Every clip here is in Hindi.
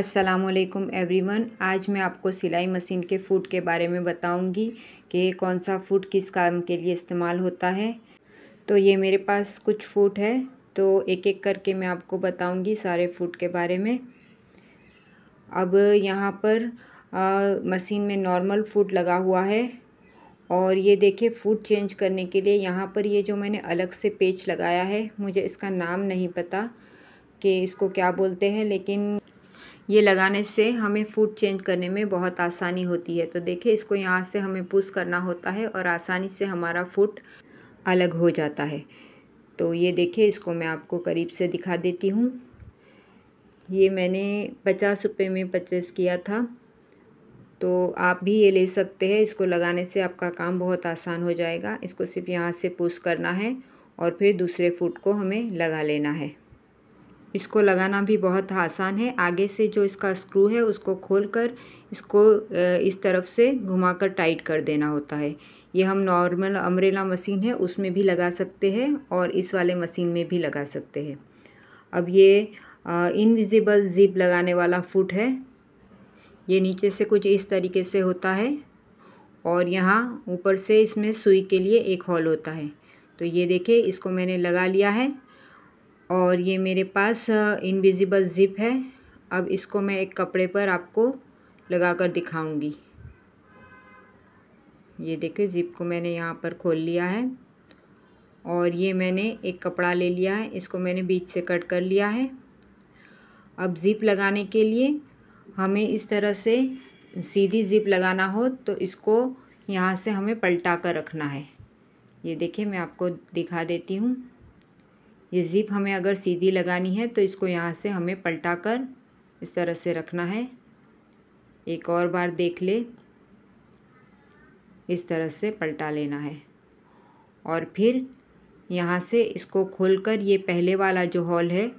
असलकम एवरीवन आज मैं आपको सिलाई मशीन के फूट के बारे में बताऊंगी कि कौन सा फूट किस काम के लिए इस्तेमाल होता है तो ये मेरे पास कुछ फूट है तो एक एक करके मैं आपको बताऊंगी सारे फूट के बारे में अब यहाँ पर आ, मशीन में नॉर्मल फूट लगा हुआ है और ये देखिए फूट चेंज करने के लिए यहाँ पर ये जो मैंने अलग से पेच लगाया है मुझे इसका नाम नहीं पता कि इसको क्या बोलते हैं लेकिन ये लगाने से हमें फूड चेंज करने में बहुत आसानी होती है तो देखिए इसको यहाँ से हमें पुश करना होता है और आसानी से हमारा फूड अलग हो जाता है तो ये देखिए इसको मैं आपको करीब से दिखा देती हूँ ये मैंने पचास रुपये में परचेस किया था तो आप भी ये ले सकते हैं इसको लगाने से आपका काम बहुत आसान हो जाएगा इसको सिर्फ यहाँ से पुश करना है और फिर दूसरे फूड को हमें लगा लेना है इसको लगाना भी बहुत आसान है आगे से जो इसका स्क्रू है उसको खोलकर इसको इस तरफ से घुमाकर टाइट कर देना होता है ये हम नॉर्मल अमरेला मशीन है उसमें भी लगा सकते हैं और इस वाले मशीन में भी लगा सकते हैं अब ये इनविजिबल जिप लगाने वाला फुट है ये नीचे से कुछ इस तरीके से होता है और यहाँ ऊपर से इसमें सुई के लिए एक हॉल होता है तो ये देखे इसको मैंने लगा लिया है और ये मेरे पास इनविजिबल ज़िप है अब इसको मैं एक कपड़े पर आपको लगा कर दिखाऊँगी ये देखिए ज़िप को मैंने यहाँ पर खोल लिया है और ये मैंने एक कपड़ा ले लिया है इसको मैंने बीच से कट कर लिया है अब ज़िप लगाने के लिए हमें इस तरह से सीधी ज़िप लगाना हो तो इसको यहाँ से हमें पलटा कर रखना है ये देखिए मैं आपको दिखा देती हूँ ये ज़िप हमें अगर सीधी लगानी है तो इसको यहाँ से हमें पलटा कर इस तरह से रखना है एक और बार देख ले इस तरह से पलटा लेना है और फिर यहाँ से इसको खोलकर ये पहले वाला जो हॉल है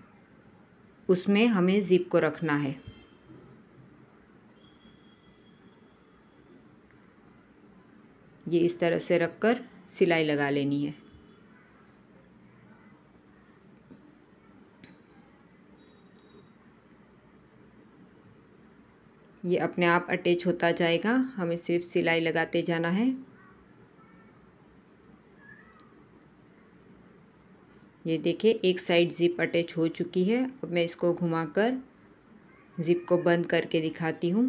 उसमें हमें ज़िप को रखना है ये इस तरह से रखकर सिलाई लगा लेनी है ये अपने आप अटैच होता जाएगा हमें सिर्फ सिलाई लगाते जाना है ये देखिए एक साइड ज़िप अटैच हो चुकी है अब मैं इसको घुमाकर ज़िप को बंद करके दिखाती हूँ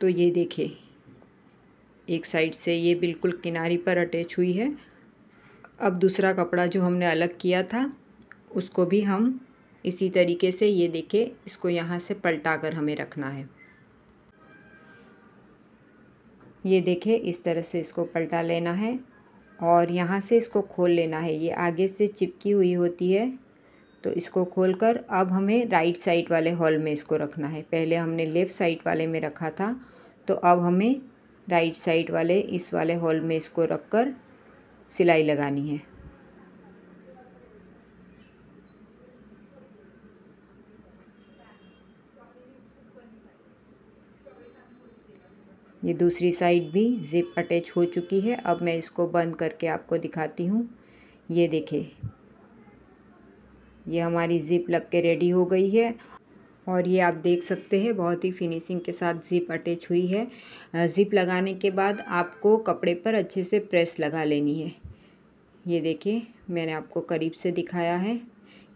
तो ये देखिए एक साइड से ये बिल्कुल किनारी पर अटैच हुई है अब दूसरा कपड़ा जो हमने अलग किया था उसको भी हम इसी तरीके से ये देखिए इसको यहाँ से पलटा कर हमें रखना है ये देखिए इस तरह से इसको पलटा लेना है और यहाँ से इसको खोल लेना है ये आगे से चिपकी हुई होती है तो इसको खोलकर अब हमें राइट साइड वाले हॉल में इसको रखना है पहले हमने लेफ़्ट साइड वाले में रखा था तो अब हमें राइट साइड वाले इस वाले हॉल में इसको रख कर सिलाई लगानी है ये दूसरी साइड भी ज़िप अटैच हो चुकी है अब मैं इसको बंद करके आपको दिखाती हूँ ये देखे ये हमारी ज़िप लग के रेडी हो गई है और ये आप देख सकते हैं बहुत ही फिनिशिंग के साथ ज़िप अटैच हुई है ज़िप लगाने के बाद आपको कपड़े पर अच्छे से प्रेस लगा लेनी है ये देखिए मैंने आपको करीब से दिखाया है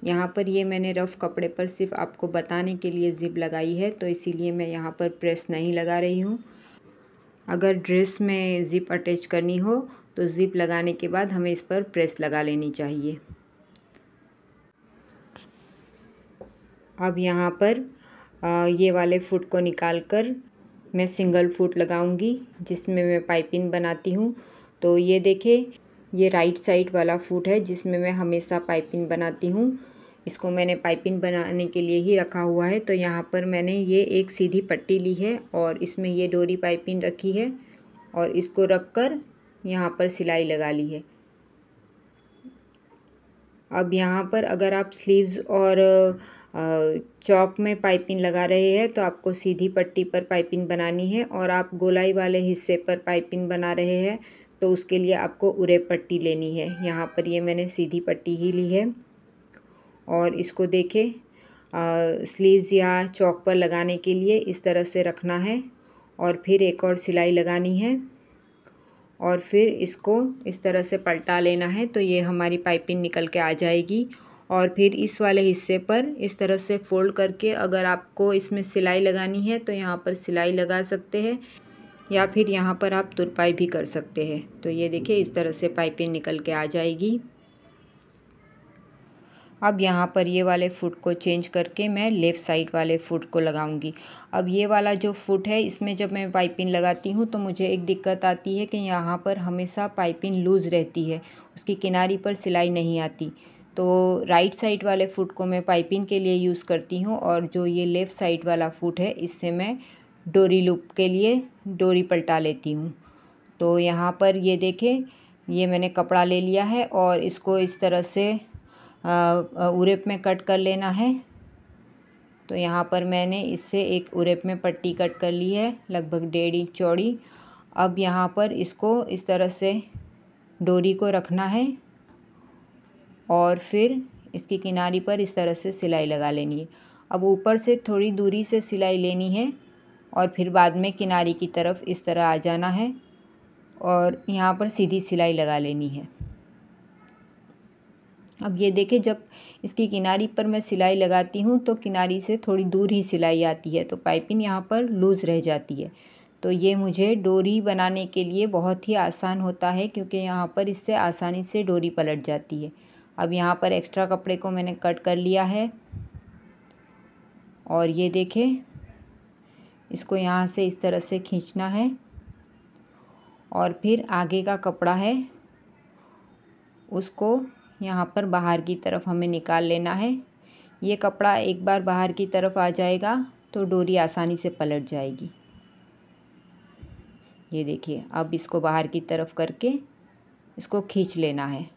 यहाँ पर ये मैंने रफ़ कपड़े पर सिर्फ आपको बताने के लिए ज़िप लगाई है तो इसीलिए मैं यहाँ पर प्रेस नहीं लगा रही हूँ अगर ड्रेस में ज़िप अटैच करनी हो तो ज़िप लगाने के बाद हमें इस पर प्रेस लगा लेनी चाहिए अब यहाँ पर ये वाले फुट को निकाल कर मैं सिंगल फुट लगाऊंगी जिसमें मैं पाइपिंग बनाती हूँ तो ये देखे ये राइट साइड वाला फुट है जिसमें मैं हमेशा पाइपिंग बनाती हूँ इसको मैंने पाइपिंग बनाने के लिए ही रखा हुआ है तो यहाँ पर मैंने ये एक सीधी पट्टी ली है और इसमें ये डोरी पाइपिंग रखी है और इसको रख कर यहाँ पर सिलाई लगा ली है अब यहाँ पर अगर आप स्लीव्स और चौक में पाइपिंग लगा रहे हैं तो आपको सीधी पट्टी पर पाइपिंग बनानी है और आप गोलाई वाले हिस्से पर पाइपिंग बना रहे हैं तो उसके लिए आपको उरे पट्टी लेनी है यहाँ पर ये मैंने सीधी पट्टी ही ली है और इसको देखें स्लीव्स या चौक पर लगाने के लिए इस तरह से रखना है और फिर एक और सिलाई लगानी है और फिर इसको इस तरह से पलटा लेना है तो ये हमारी पाइपिंग निकल के आ जाएगी और फिर इस वाले हिस्से पर इस तरह से फोल्ड करके अगर आपको इसमें सिलाई लगानी है तो यहाँ पर सिलाई लगा सकते हैं या फिर यहाँ पर आप तुरपाई भी कर सकते हैं तो ये देखिए इस तरह से पाइपिंग निकल के आ जाएगी अब यहाँ पर ये वाले फुट को चेंज करके मैं लेफ़्ट साइड वाले फुट को लगाऊंगी अब ये वाला जो फुट है इसमें जब मैं पाइपिंग लगाती हूँ तो मुझे एक दिक्कत आती है कि यहाँ पर हमेशा पाइपिंग लूज़ रहती है उसकी किनारी पर सिलाई नहीं आती तो राइट साइड वाले फुट को मैं पाइपिंग के लिए यूज़ करती हूँ और जो ये लेफ़्ट साइड वाला फुट है इससे मैं डोरी लूप के लिए डोरी पलटा लेती हूँ तो यहाँ पर ये देखें ये मैंने कपड़ा ले लिया है और इसको इस तरह से उरेप में कट कर लेना है तो यहाँ पर मैंने इससे एक उरेप में पट्टी कट कर ली है लगभग डेढ़ इंच चौड़ी अब यहाँ पर इसको इस तरह से डोरी को रखना है और फिर इसकी किनारी पर इस तरह से सिलाई लगा लेनी है अब ऊपर से थोड़ी दूरी से सिलाई लेनी है और फिर बाद में किनारी की तरफ इस तरह आ जाना है और यहाँ पर सीधी सिलाई लगा लेनी है अब ये देखें जब इसकी किनारी पर मैं सिलाई लगाती हूँ तो किनारी से थोड़ी दूर ही सिलाई आती है तो पाइपिंग यहाँ पर लूज़ रह जाती है तो ये मुझे डोरी बनाने के लिए बहुत ही आसान होता है क्योंकि यहाँ पर इससे आसानी से डोरी पलट जाती है अब यहाँ पर एक्स्ट्रा कपड़े को मैंने कट कर लिया है और ये देखें इसको यहाँ से इस तरह से खींचना है और फिर आगे का कपड़ा है उसको यहाँ पर बाहर की तरफ हमें निकाल लेना है ये कपड़ा एक बार बाहर की तरफ आ जाएगा तो डोरी आसानी से पलट जाएगी ये देखिए अब इसको बाहर की तरफ करके इसको खींच लेना है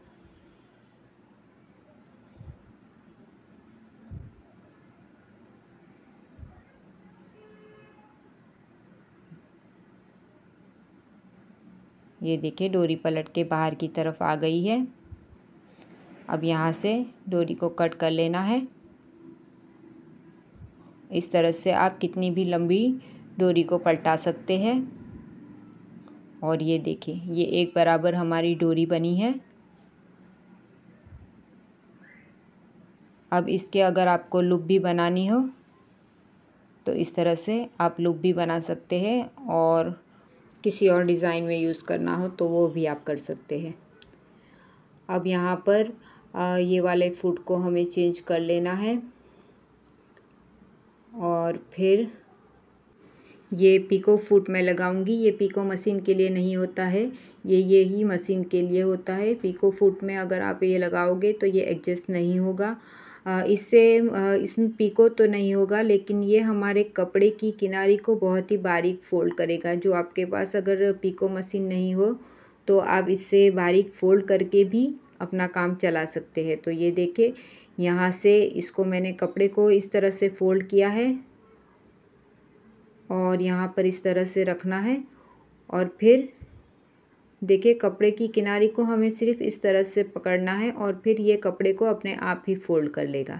ये देखिए डोरी पलट के बाहर की तरफ आ गई है अब यहाँ से डोरी को कट कर लेना है इस तरह से आप कितनी भी लंबी डोरी को पलटा सकते हैं और ये देखिए ये एक बराबर हमारी डोरी बनी है अब इसके अगर आपको लुक भी बनानी हो तो इस तरह से आप लुक भी बना सकते हैं और किसी और डिज़ाइन में यूज़ करना हो तो वो भी आप कर सकते हैं अब यहाँ पर ये वाले फूड को हमें चेंज कर लेना है और फिर ये पिको फूट मैं लगाऊंगी ये पिको मशीन के लिए नहीं होता है ये ये ही मशीन के लिए होता है पिको फूट में अगर आप ये लगाओगे तो ये एडजस्ट नहीं होगा इससे इसमें पिको तो नहीं होगा लेकिन ये हमारे कपड़े की किनारी को बहुत ही बारीक फोल्ड करेगा जो आपके पास अगर पिको मशीन नहीं हो तो आप इससे बारीक फोल्ड करके भी अपना काम चला सकते हैं तो ये देखिए यहाँ से इसको मैंने कपड़े को इस तरह से फोल्ड किया है और यहाँ पर इस तरह से रखना है और फिर देखिए कपड़े की किनारी को हमें सिर्फ इस तरह से पकड़ना है और फिर ये कपड़े को अपने आप ही फोल्ड कर लेगा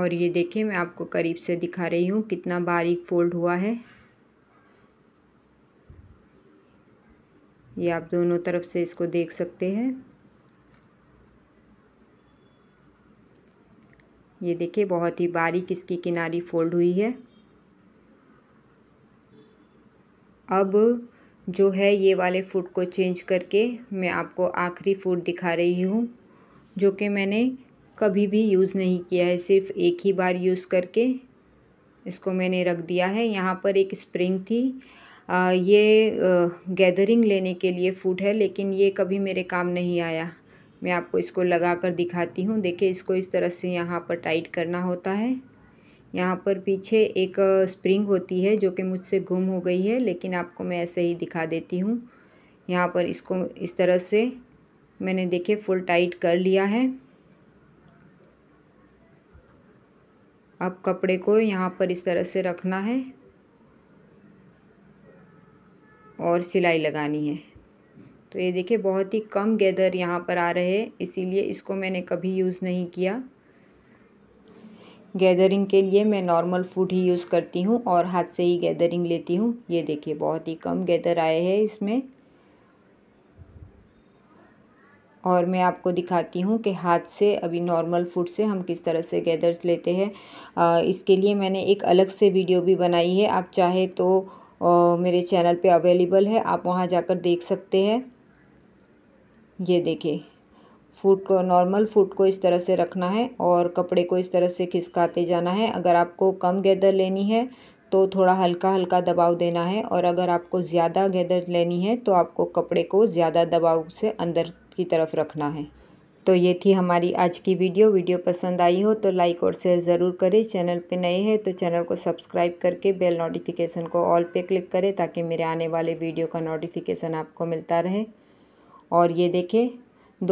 और ये देखिए मैं आपको करीब से दिखा रही हूँ कितना बारीक फोल्ड हुआ है ये आप दोनों तरफ से इसको देख सकते हैं ये देखिए बहुत ही बारीक इसकी किनारी फोल्ड हुई है अब जो है ये वाले फूड को चेंज करके मैं आपको आखिरी फूड दिखा रही हूँ जो कि मैंने कभी भी यूज़ नहीं किया है सिर्फ एक ही बार यूज़ करके इसको मैंने रख दिया है यहाँ पर एक स्प्रिंग थी ये गैदरिंग लेने के लिए फूड है लेकिन ये कभी मेरे काम नहीं आया मैं आपको इसको लगा कर दिखाती हूँ देखिए इसको इस तरह से यहाँ पर टाइट करना होता है यहाँ पर पीछे एक स्प्रिंग होती है जो कि मुझसे गुम हो गई है लेकिन आपको मैं ऐसे ही दिखा देती हूँ यहाँ पर इसको इस तरह से मैंने देखिए फुल टाइट कर लिया है अब कपड़े को यहाँ पर इस तरह से रखना है और सिलाई लगानी है तो ये देखिए बहुत ही कम गैदर यहाँ पर आ रहे इसीलिए इसको मैंने कभी यूज़ नहीं किया गैदरिंग के लिए मैं नॉर्मल फूड ही यूज़ करती हूँ और हाथ से ही गैदरिंग लेती हूँ ये देखिए बहुत ही कम गैदर आए हैं इसमें और मैं आपको दिखाती हूँ कि हाथ से अभी नॉर्मल फूड से हम किस तरह से गैदर्स लेते हैं इसके लिए मैंने एक अलग से वीडियो भी बनाई है आप चाहे तो और मेरे चैनल पे अवेलेबल है आप वहाँ जाकर देख सकते हैं ये देखिए फूट को नॉर्मल फूट को इस तरह से रखना है और कपड़े को इस तरह से खिसकाते जाना है अगर आपको कम गैदर लेनी है तो थोड़ा हल्का हल्का दबाव देना है और अगर आपको ज़्यादा गैदर लेनी है तो आपको कपड़े को ज़्यादा दबाव से अंदर की तरफ रखना है तो ये थी हमारी आज की वीडियो वीडियो पसंद आई हो तो लाइक और शेयर ज़रूर करें चैनल पे नए हैं तो चैनल को सब्सक्राइब करके बेल नोटिफिकेशन को ऑल पे क्लिक करें ताकि मेरे आने वाले वीडियो का नोटिफिकेशन आपको मिलता रहे और ये देखें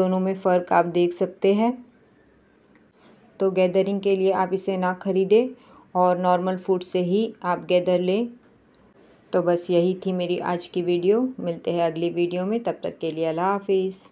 दोनों में फ़र्क आप देख सकते हैं तो गैदरिंग के लिए आप इसे ना ख़रीदें और नॉर्मल फूड से ही आप गैदर लें तो बस यही थी मेरी आज की वीडियो मिलते हैं अगली वीडियो में तब तक के लिए अल्लाह हाफिज़